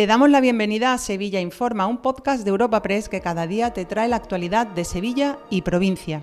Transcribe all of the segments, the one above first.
Te damos la bienvenida a Sevilla Informa, un podcast de Europa Press que cada día te trae la actualidad de Sevilla y provincia.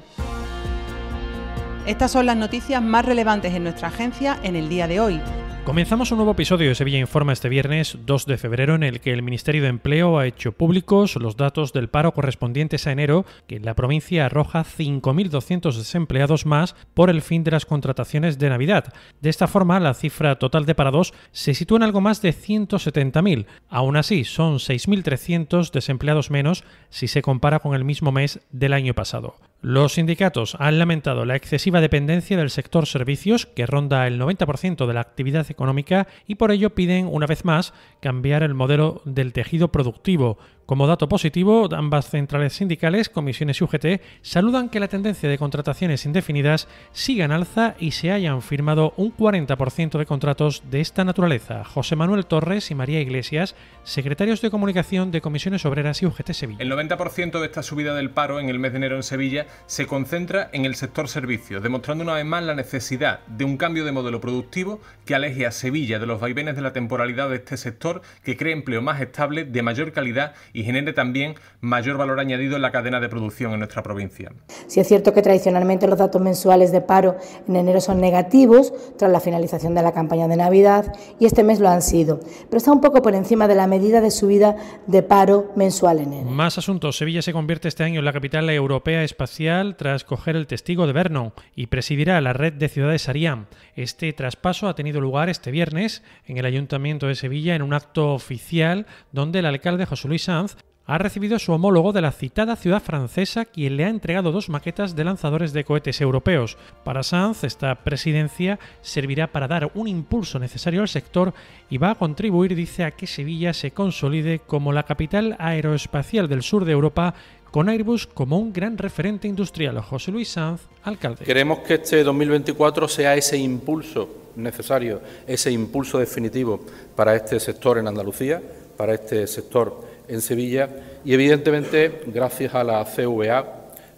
Estas son las noticias más relevantes en nuestra agencia en el día de hoy. Comenzamos un nuevo episodio de Sevilla Informa este viernes 2 de febrero en el que el Ministerio de Empleo ha hecho públicos los datos del paro correspondientes a enero, que en la provincia arroja 5.200 desempleados más por el fin de las contrataciones de Navidad. De esta forma, la cifra total de parados se sitúa en algo más de 170.000. Aún así, son 6.300 desempleados menos si se compara con el mismo mes del año pasado. Los sindicatos han lamentado la excesiva dependencia del sector servicios, que ronda el 90% de la actividad económica, y por ello piden, una vez más, cambiar el modelo del tejido productivo, como dato positivo, ambas centrales sindicales, comisiones y UGT, saludan que la tendencia de contrataciones indefinidas siga en alza y se hayan firmado un 40% de contratos de esta naturaleza. José Manuel Torres y María Iglesias, secretarios de comunicación de comisiones obreras y UGT Sevilla. El 90% de esta subida del paro en el mes de enero en Sevilla se concentra en el sector servicios, demostrando una vez más la necesidad de un cambio de modelo productivo que aleje a Sevilla de los vaivenes de la temporalidad de este sector, que cree empleo más estable, de mayor calidad y genere también mayor valor añadido en la cadena de producción en nuestra provincia. Si es cierto que tradicionalmente los datos mensuales de paro en enero son negativos tras la finalización de la campaña de Navidad y este mes lo han sido, pero está un poco por encima de la medida de subida de paro mensual en enero. Más asuntos. Sevilla se convierte este año en la capital europea espacial tras coger el testigo de Vernon y presidirá la red de ciudades Ariam. Este traspaso ha tenido lugar este viernes en el Ayuntamiento de Sevilla en un acto oficial donde el alcalde José Luis Sanz ha recibido su homólogo de la citada ciudad francesa, quien le ha entregado dos maquetas de lanzadores de cohetes europeos. Para Sanz, esta presidencia servirá para dar un impulso necesario al sector y va a contribuir, dice, a que Sevilla se consolide como la capital aeroespacial del sur de Europa con Airbus como un gran referente industrial. José Luis Sanz, alcalde. Queremos que este 2024 sea ese impulso necesario, ese impulso definitivo para este sector en Andalucía, para este sector en Sevilla y evidentemente gracias a la CVA,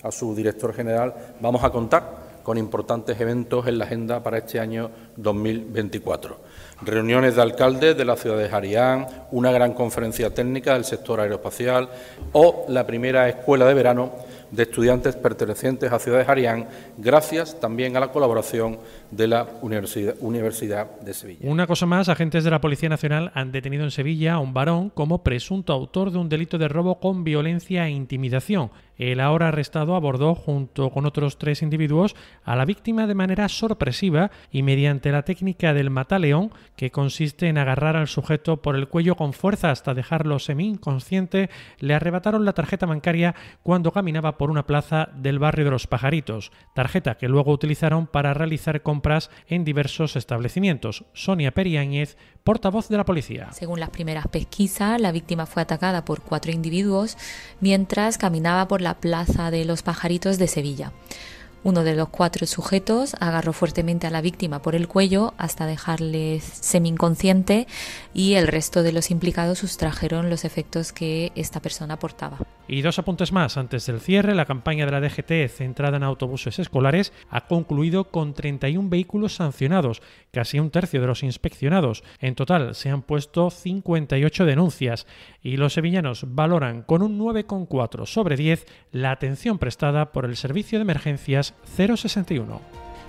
a su director general, vamos a contar con importantes eventos en la agenda para este año 2024. Reuniones de alcaldes de la ciudad de Jarián, una gran conferencia técnica del sector aeroespacial o la primera escuela de verano de estudiantes pertenecientes a Ciudades Arián, gracias también a la colaboración de la Universidad, Universidad de Sevilla. Una cosa más, agentes de la Policía Nacional han detenido en Sevilla a un varón como presunto autor de un delito de robo con violencia e intimidación el ahora arrestado abordó junto con otros tres individuos a la víctima de manera sorpresiva y mediante la técnica del mataleón, que consiste en agarrar al sujeto por el cuello con fuerza hasta dejarlo semi-inconsciente, le arrebataron la tarjeta bancaria cuando caminaba por una plaza del barrio de los Pajaritos, tarjeta que luego utilizaron para realizar compras en diversos establecimientos. Sonia Periáñez, portavoz de la policía. Según las primeras pesquisas, la víctima fue atacada por cuatro individuos mientras caminaba por la la Plaza de los Pajaritos de Sevilla. Uno de los cuatro sujetos agarró fuertemente a la víctima por el cuello hasta dejarle semi-inconsciente y el resto de los implicados sustrajeron los efectos que esta persona portaba. Y dos apuntes más. Antes del cierre, la campaña de la DGT centrada en autobuses escolares ha concluido con 31 vehículos sancionados, casi un tercio de los inspeccionados. En total se han puesto 58 denuncias y los sevillanos valoran con un 9,4 sobre 10 la atención prestada por el servicio de emergencias 061.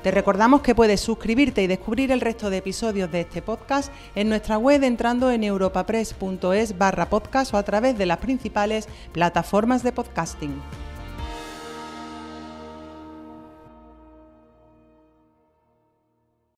Te recordamos que puedes suscribirte y descubrir el resto de episodios de este podcast en nuestra web entrando en europapress.es barra podcast o a través de las principales plataformas de podcasting.